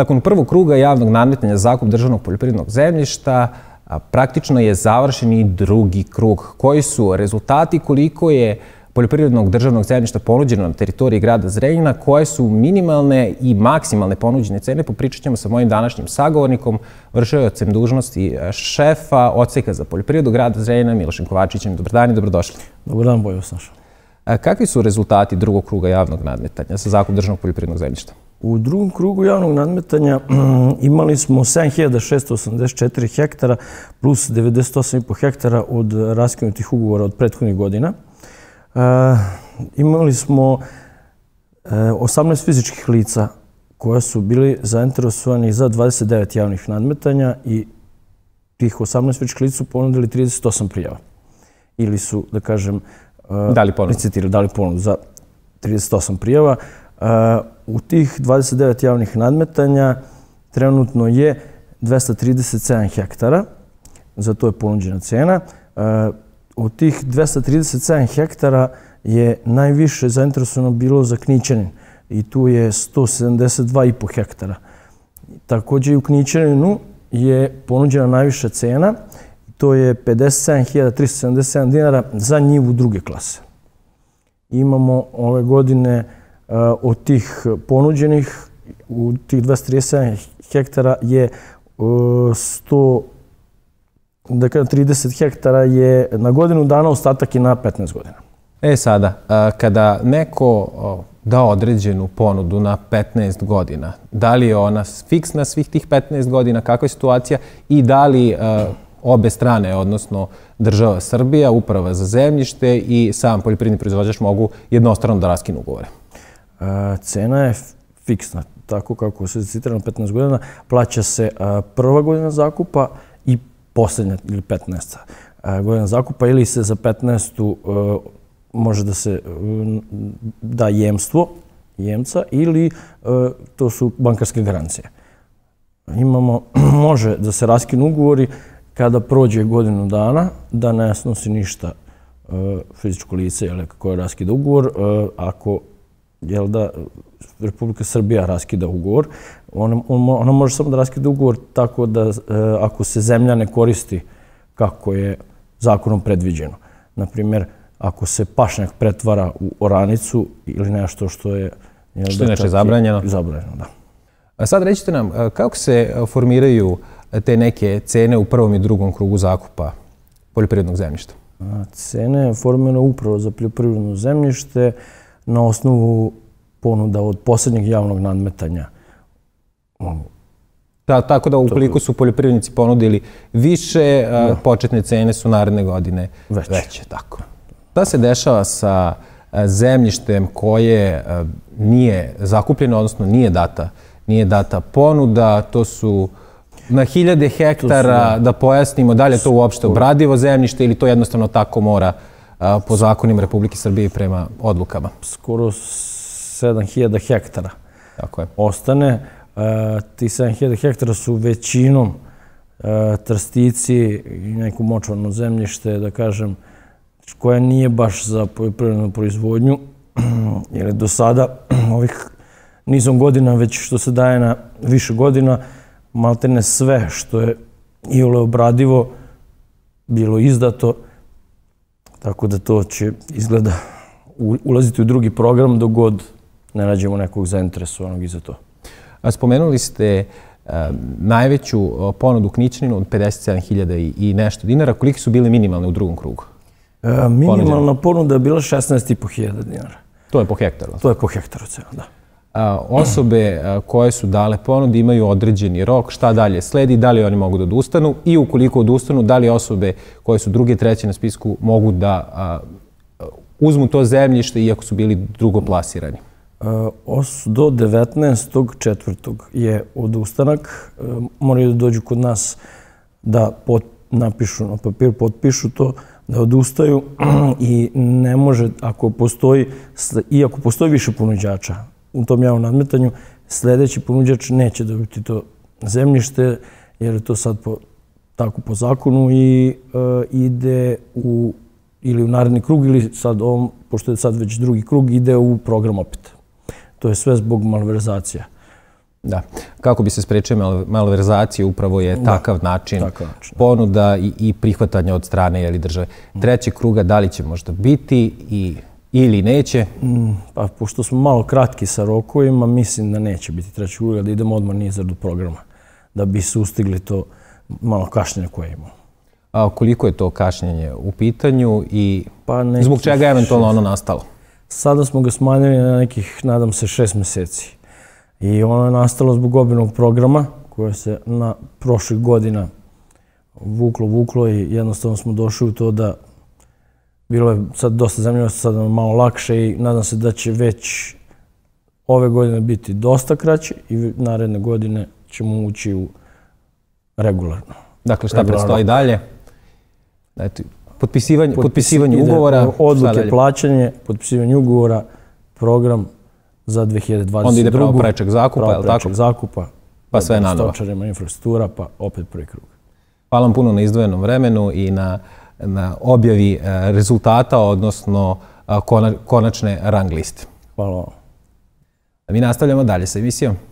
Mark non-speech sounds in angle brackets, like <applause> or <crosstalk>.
Nakon prvog kruga javnog nadmetanja zakup državnog poljoprivrednog zemljišta, praktično je završen i drugi krug. Koji su rezultati, koliko je poljoprivrednog državnog zemljišta ponuđeno na teritoriji grada Zrenjina, koje su minimalne i maksimalne ponuđene cene, popričat ćemo sa mojim današnjim sagovornikom, vršajocem dužnosti e, šefa, odseka za poljoprivredu grada Zrenjina, Milošem Kovačićem. Dobar dan i dobrodošli. Dobar dan, bolje vas našao. E, kakvi su rezultati drugog kruga javnog nadmetanja sa zakup državnog poljoprivrednog zemljišta? U drugom krugu javnog nadmetanja mm, imali smo 7684 hektara plus 98,5 hektara od raskinutih ugovora od prethodnih godina. E, imali smo 18 e, fizičkih lica koja su bili zainteresovani za 29 javnih nadmetanja i tih 18 fizičkih lica su ponudili 38 prijava. Ili su, da kažem, e, licitirali, dali ponudu za 38 prijava. Uh, u tih 29 javnih nadmetanja trenutno je 237 hektara, za to je ponuđena cena. Uh, u tih 237 hektara je najviše zainteresovano bilo za Kničanin i tu je 172,5 hektara. Također i u Kničaninu je ponuđena najviša cena, to je 57.377 dinara za njivu druge klase. Imamo ove godine... Eh, od tih ponuđenih u tih 237 hektara je 100, eh, da kažem, 30 hektara je na godinu dana, ostatak je na 15 godina. E sada, eh, kada neko da određenu ponudu na 15 godina, da li je ona fiksna svih tih 15 godina, kakva je situacija i da li obe strane, odnosno država Srbija, uprava za zemljište i sam poljoprivredni proizvođač mogu jednostrano da raskinu ugovore? Eh, cena je fiksna, tako kako se citirano 15 godina, plaća se eh, prva godina zakupa i posljednja ili 15. Eh, godina zakupa ili se za 15. u može da se mm, da jemstvo jemca ili to su bankarske garancije. Imamo, <clears throat> može da se raskinu ugovori kada prođe godinu dana da ne snosi ništa fizičko lice koje raskida ugovor ako jel da Republika Srbija raskida ugovor, ona, ona može samo da raskida ugovor tako da e, ako se zemlja ne koristi kako je zakonom predviđeno. Naprimjer, ako se pašnjak pretvara u oranicu ili nešto što je... Jel, što je inače zabranjeno. Zabranjeno, da. A sad rećite nam, e, kako se formiraju te neke cene u prvom i drugom krugu zakupa poljoprivrednog zemljišta? A, cene formirane upravo za poljoprivredno zemljište. E, na osnovu ponuda od posljednjeg javnog nadmetanja. Da, ono. tako da ukoliko su poljoprivrednici ponudili više, početne cene su naredne godine veće. tako. Da se dešava sa zemljištem koje nije zakupljeno, odnosno nije data, nije data ponuda, to su na hiljade hektara, da pojasnimo da li je to uopšte obradivo zemljište ili to jednostavno tako mora po zakonima Republike Srbije prema odlukama? Skoro 7000 hektara Tako je. ostane. E, ti 7000 hektara su većinom e, trstici i neku močvarno zemljište, da kažem, koja nije baš za poljoprivrednu proizvodnju, <clears throat> jer je do sada <clears throat> ovih nizom godina, već što se daje na više godina, maltene sve što je i obradivo, bilo izdato, Tako da to će izgleda ulaziti u drugi program dok god ne nađemo nekog zainteresovanog i za to. A spomenuli ste eh, najveću eh, ponudu Kničninu od 57.000 i nešto dinara. Koliki su bile minimalne u drugom krugu? Eh, minimalna ponuda je bila 16.500 dinara. To je po hektaru? To je po hektaru cena, da osobe koje su dale ponude imaju određeni rok, šta dalje sledi, da li oni mogu da odustanu i ukoliko odustanu, da li osobe koje su druge, treće na spisku mogu da uzmu to zemljište iako su bili drugoplasirani? Do 19. četvrtog je odustanak. E, moraju da dođu kod nas da napišu na papir, potpišu to, da odustaju <clears throat> i ne može, ako postoji, iako postoji više ponuđača, u tom javnom nadmetanju, sljedeći ponuđač neće dobiti to zemljište, jer je to sad po, tako po zakonu i e, ide u, ili u naredni krug, ili sad ovom, pošto je sad već drugi krug, ide u program opet. To je sve zbog malverizacija. Da. Kako bi se sprečio malverizacije, upravo je takav, način, ponuda i, i prihvatanja od strane jeli, države. Treći kruga, da li će možda biti i ili neće? Mm, pa, pošto smo malo kratki sa rokovima, mislim da neće biti trećeg uga, da idemo odmah na izradu programa, da bi se sustigli to malo kašnjenje koje imamo. A koliko je to kašnjenje u pitanju i pa zbog čega je eventualno ono nastalo? Sada smo ga smanjili na nekih, nadam se, šest meseci. I ono je nastalo zbog obinog programa koje se na prošlih godina vuklo, vuklo i jednostavno smo došli u to da bilo je sad dosta zanimljivo, sad je ono malo lakše i nadam se da će već ove godine biti dosta kraće i naredne godine ćemo ući u regularno. Dakle, šta regularno. predstoji dalje? Eto, potpisivanje, potpisivanje ugovora. Odluke, plaćanje, potpisivanje ugovora, program za 2022. Onda ide pravo prečak zakupa, je li tako? zakupa. Pa sve na novo. Stočarima, infrastruktura, pa opet prvi krug. Hvala vam puno na izdvojenom vremenu i na na objavi e, rezultata, odnosno e, konačne rang liste. Hvala vam. Mi nastavljamo dalje sa emisijom.